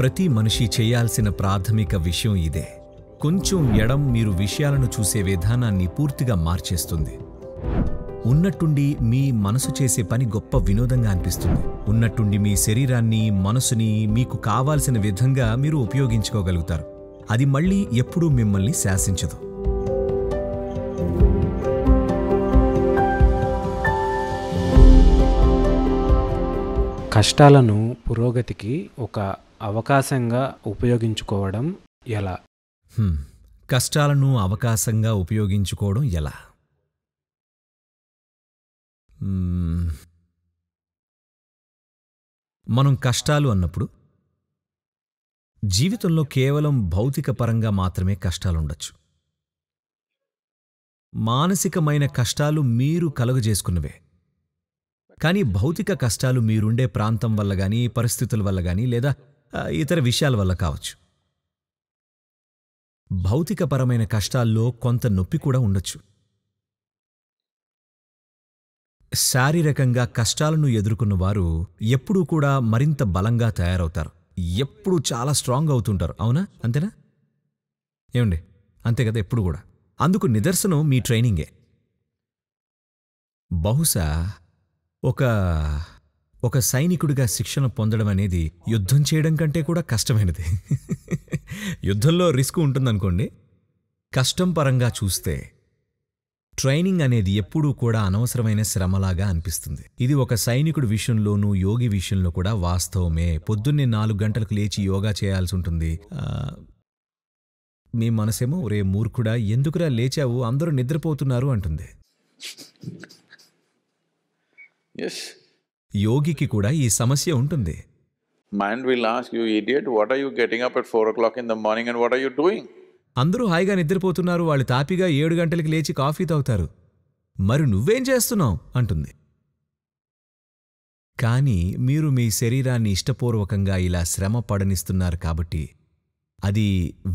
ప్రతి మనిషి చేయాల్సిన ప్రాథమిక విషయం ఇదే కొంచెం ఎడం మీరు విషయాలను చూసే విధానాన్ని పూర్తిగా మార్చేస్తుంది ఉన్నట్టుండి మీ మనసు చేసే పని గొప్ప వినోదంగా అనిపిస్తుంది ఉన్నట్టుండి మీ శరీరాన్ని మనసుని మీకు కావాల్సిన విధంగా మీరు ఉపయోగించుకోగలుగుతారు అది మళ్ళీ ఎప్పుడూ మిమ్మల్ని శాసించదు కష్టాలను పురోగతికి ఒక అవకాశంగా ఉపయోగించుకోవడం ఎలా కష్టాలను అవకాశంగా ఉపయోగించుకోవడం ఎలా మనం కష్టాలు అన్నప్పుడు జీవితంలో కేవలం భౌతిక పరంగా మాత్రమే కష్టాలుండొచ్చు మానసికమైన కష్టాలు మీరు కలుగజేసుకున్నవే కానీ భౌతిక కష్టాలు మీరుండే ప్రాంతం వల్ల కానీ పరిస్థితుల వల్ల కానీ లేదా ఇతర విషయాల వల్ల కావచ్చు భౌతికపరమైన కష్టాల్లో కొంత నొప్పి కూడా ఉండొచ్చు శారీరకంగా కష్టాలను ఎదుర్కొన్న వారు ఎప్పుడూ కూడా మరింత బలంగా తయారవుతారు ఎప్పుడూ చాలా స్ట్రాంగ్ అవుతుంటారు అవునా అంతేనా ఏమండి అంతే కదా ఎప్పుడు కూడా అందుకు నిదర్శనం మీ ట్రైనింగే బహుశా ఒక ఒక సైనికుడిగా శిక్షణ పొందడం అనేది యుద్ధం చేయడం కంటే కూడా కష్టమైనది యుద్ధంలో రిస్క్ ఉంటుందనుకోండి కష్టం పరంగా చూస్తే ట్రైనింగ్ అనేది ఎప్పుడూ కూడా అనవసరమైన శ్రమలాగా అనిపిస్తుంది ఇది ఒక సైనికుడి విషయంలోనూ యోగి విషయంలో కూడా వాస్తవమే పొద్దున్నే నాలుగు గంటలకు లేచి యోగా చేయాల్సి ఉంటుంది మీ మనసేమో ఒరే మూర్ఖుడా ఎందుకురా లేచావు అందరూ నిద్రపోతున్నారు అంటుంది యోగికి కూడా ఈ సమస్య ఉంటుంది mind will ask you idiot what are you getting up at four o'clock in the morning and what you doing అందరూ హాయిగా నిద్రపోతున్నారు వాళ్ళు తాపిగా ఏడు గంటలకి లేచి కాఫీ తాగుతారు మరి నువ్వేం చేస్తున్నావు అంటుంది కానీ మీరు మీ శరీరాన్ని ఇష్టపూర్వకంగా ఇలా శ్రమ పడనిస్తున్నారు కాబట్టి అది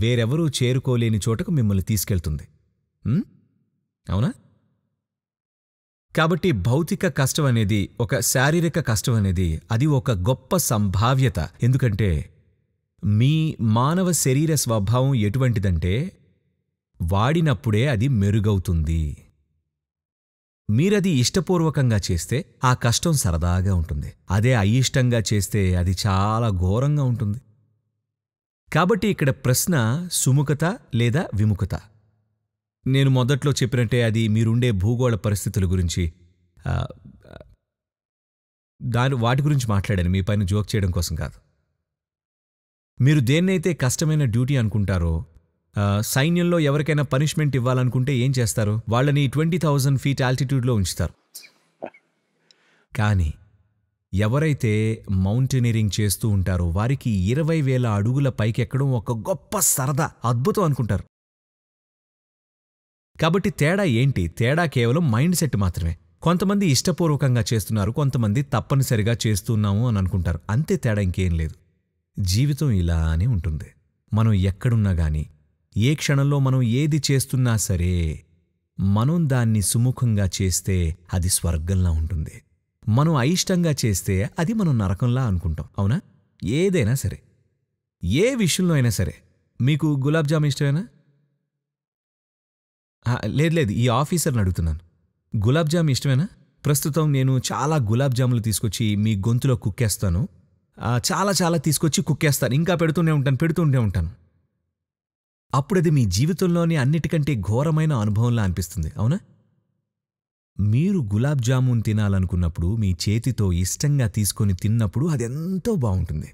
వేరెవరూ చేరుకోలేని చోటకు మిమ్మల్ని తీసుకెళ్తుంది అవునా కాబట్టి భౌతిక కష్టం అనేది ఒక శారీరక కష్టం అనేది అది ఒక గొప్ప సంభావ్యత ఎందుకంటే మీ మానవ శరీర స్వభావం ఎటువంటిదంటే వాడినప్పుడే అది మెరుగవుతుంది మీరది ఇష్టపూర్వకంగా చేస్తే ఆ కష్టం సరదాగా ఉంటుంది అదే అయిష్టంగా చేస్తే అది చాలా ఘోరంగా ఉంటుంది కాబట్టి ఇక్కడ ప్రశ్న సుముఖత లేదా విముఖత నేను మొదట్లో చెప్పినట్టే అది మీరుండే భూగోళ పరిస్థితుల గురించి దాని వాటి గురించి మాట్లాడాను మీ పైన జోక్ చేయడం కోసం కాదు మీరు దేన్నైతే కష్టమైన డ్యూటీ అనుకుంటారో సైన్యంలో ఎవరికైనా పనిష్మెంట్ ఇవ్వాలనుకుంటే ఏం చేస్తారు వాళ్ళని ట్వంటీ థౌజండ్ ఫీట్ ఆల్టిట్యూడ్లో ఉంచుతారు కానీ ఎవరైతే మౌంటైనీరింగ్ చేస్తూ ఉంటారో వారికి ఇరవై వేల అడుగుల పైకెక్కడం ఒక గొప్ప సరదా అద్భుతం అనుకుంటారు కాబట్టి తేడా ఏంటి తేడా కేవలం మైండ్ సెట్ మాత్రమే కొంతమంది ఇష్టపూర్వకంగా చేస్తున్నారు కొంతమంది తప్పనిసరిగా చేస్తున్నాము అని అనుకుంటారు అంతే తేడా ఇంకేం లేదు జీవితం ఇలానే ఉంటుంది మనం ఎక్కడున్నా కానీ ఏ క్షణంలో మనం ఏది చేస్తున్నా సరే మనం దాన్ని సుముఖంగా చేస్తే అది స్వర్గంలా ఉంటుంది మనం అయిష్టంగా చేస్తే అది మనం నరకంలా అనుకుంటాం అవునా ఏదైనా సరే ఏ విషయంలో అయినా సరే మీకు గులాబ్ జామ్ ఇష్టమేనా లేదు లేదు ఈ ఆఫీసర్ని అడుగుతున్నాను గులాబ్ జామ్ ఇష్టమేనా ప్రస్తుతం నేను చాలా గులాబ్ జాములు తీసుకొచ్చి మీ గొంతులో కుక్కేస్తాను చాలా చాలా తీసుకొచ్చి కుక్కేస్తాను ఇంకా పెడుతూనే ఉంటాను పెడుతూనే ఉంటాను అప్పుడది మీ జీవితంలోని అన్నిటికంటే ఘోరమైన అనుభవంలా అనిపిస్తుంది అవునా మీరు గులాబ్ జామున్ తినాలనుకున్నప్పుడు మీ చేతితో ఇష్టంగా తీసుకొని తిన్నప్పుడు అది ఎంతో బాగుంటుంది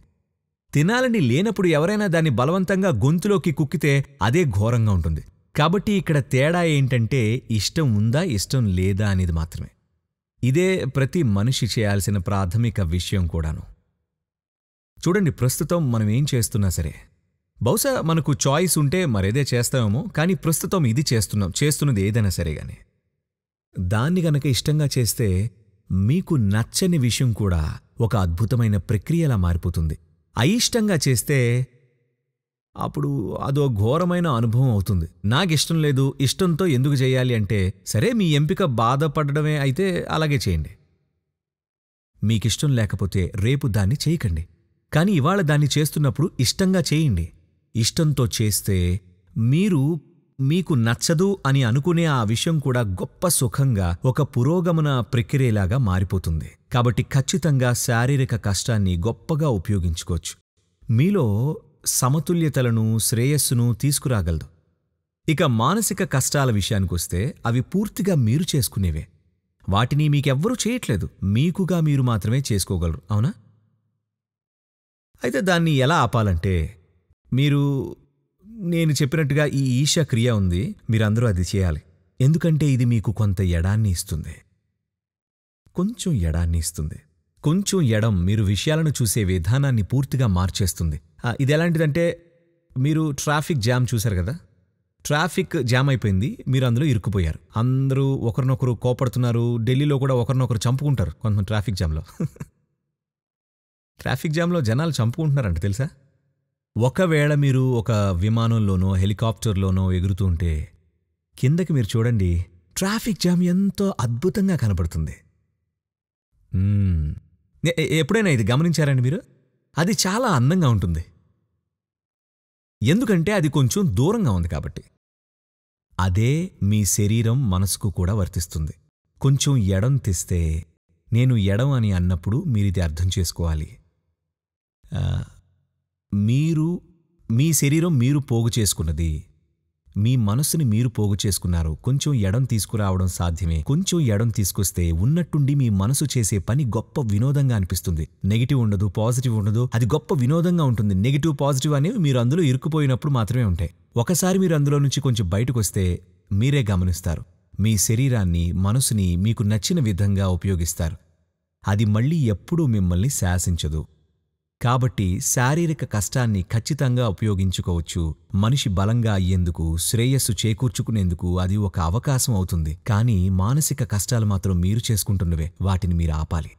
తినాలని లేనప్పుడు ఎవరైనా దాన్ని బలవంతంగా గొంతులోకి కుక్కితే అదే ఘోరంగా ఉంటుంది కాబట్టి ఇక్కడ తేడా ఏంటంటే ఇష్టం ఉందా ఇష్టం లేదా అనేది మాత్రమే ఇదే ప్రతి మనిషి చేయాల్సిన ప్రాథమిక విషయం కూడాను చూడండి ప్రస్తుతం మనం ఏం చేస్తున్నా సరే బహుశా మనకు చాయిస్ ఉంటే మరేదే చేస్తామేమో కానీ ప్రస్తుతం ఇది చేస్తున్నాం చేస్తున్నది ఏదైనా సరే గాని దాన్ని గనక ఇష్టంగా చేస్తే మీకు నచ్చని విషయం కూడా ఒక అద్భుతమైన ప్రక్రియలా మారిపోతుంది అయిష్టంగా చేస్తే అప్పుడు అదో ఘోరమైన అనుభవం అవుతుంది నాకు ఇష్టం లేదు ఇష్టంతో ఎందుకు చేయాలి అంటే సరే మీ ఎంపిక బాధపడడమే అయితే అలాగే చేయండి మీకిష్టం లేకపోతే రేపు దాన్ని చేయకండి కానీ ఇవాళ దాన్ని చేస్తున్నప్పుడు ఇష్టంగా చేయండి ఇష్టంతో చేస్తే మీరు మీకు నచ్చదు అని అనుకునే ఆ విషయం కూడా గొప్ప సుఖంగా ఒక పురోగమన ప్రక్రియలాగా మారిపోతుంది కాబట్టి ఖచ్చితంగా శారీరక కష్టాన్ని గొప్పగా ఉపయోగించుకోవచ్చు మీలో సమతుల్యతలను శ్రేయస్సును తీసుకురాగలదు ఇక మానసిక కష్టాల విషయానికొస్తే అవి పూర్తిగా మీరు చేసుకునేవే వాటిని మీకెవ్వరూ చేయట్లేదు మీకుగా మీరు మాత్రమే చేసుకోగలరు అవునా అయితే దాన్ని ఎలా ఆపాలంటే మీరు నేను చెప్పినట్టుగా ఈ ఈశా క్రియ ఉంది మీరందరూ అది చేయాలి ఎందుకంటే ఇది మీకు కొంత ఎడాన్ని ఇస్తుంది కొంచెం ఎడాన్ని ఇస్తుంది కొంచెం ఎడం మీరు విషయాలను చూసే విధానాన్ని పూర్తిగా మార్చేస్తుంది ఇది ఎలాంటిదంటే మీరు ట్రాఫిక్ జామ్ చూశారు కదా ట్రాఫిక్ జామ్ అయిపోయింది మీరు అందులో ఇరుక్కుపోయారు అందరూ ఒకరినొకరు కోపడుతున్నారు ఢిల్లీలో కూడా ఒకరినొకరు చంపుకుంటారు కొంతమంది ట్రాఫిక్ జామ్లో ట్రాఫిక్ జామ్లో జనాలు చంపుకుంటున్నారంట తెలుసా ఒకవేళ మీరు ఒక విమానంలోనో హెలికాప్టర్లోనో ఎగురుతూ ఉంటే కిందకి మీరు చూడండి ట్రాఫిక్ జామ్ ఎంతో అద్భుతంగా కనపడుతుంది ఎప్పుడైనా ఇది గమనించారండి మీరు అది చాలా అందంగా ఉంటుంది ఎందుకంటే అది కొంచెం దూరంగా ఉంది కాబట్టి అదే మీ శరీరం మనసుకు కూడా వర్తిస్తుంది కొంచెం ఎడం తెస్తే నేను ఎడం అని అన్నప్పుడు మీరు ఇది అర్థం చేసుకోవాలి మీరు మీ శరీరం మీరు పోగు చేసుకున్నది మీ మనసుని మీరు పోగు చేసుకున్నారు కొంచెం ఎడం తీసుకురావడం సాధ్యమే కొంచెం ఎడం తీసుకొస్తే ఉన్నట్టుండి మీ మనసు చేసే పని గొప్ప వినోదంగా అనిపిస్తుంది నెగిటివ్ ఉండదు పాజిటివ్ ఉండదు అది గొప్ప వినోదంగా ఉంటుంది నెగిటివ్ పాజిటివ్ అనేవి మీరు అందులో ఇరుక్కుపోయినప్పుడు మాత్రమే ఉంటాయి ఒకసారి మీరు అందులో నుంచి కొంచెం బయటకు వస్తే మీరే గమనిస్తారు మీ శరీరాన్ని మనసుని మీకు నచ్చిన విధంగా ఉపయోగిస్తారు అది మళ్ళీ ఎప్పుడూ మిమ్మల్ని శాసించదు కాబట్టి శారీరక కష్టాన్ని ఖచ్చితంగా ఉపయోగించుకోవచ్చు మనిషి బలంగా అయ్యేందుకు శ్రేయస్సు చేకూర్చుకునేందుకు అది ఒక అవకాశం అవుతుంది కానీ మానసిక కష్టాలు మాత్రం మీరు చేసుకుంటున్నవే వాటిని మీరు ఆపాలి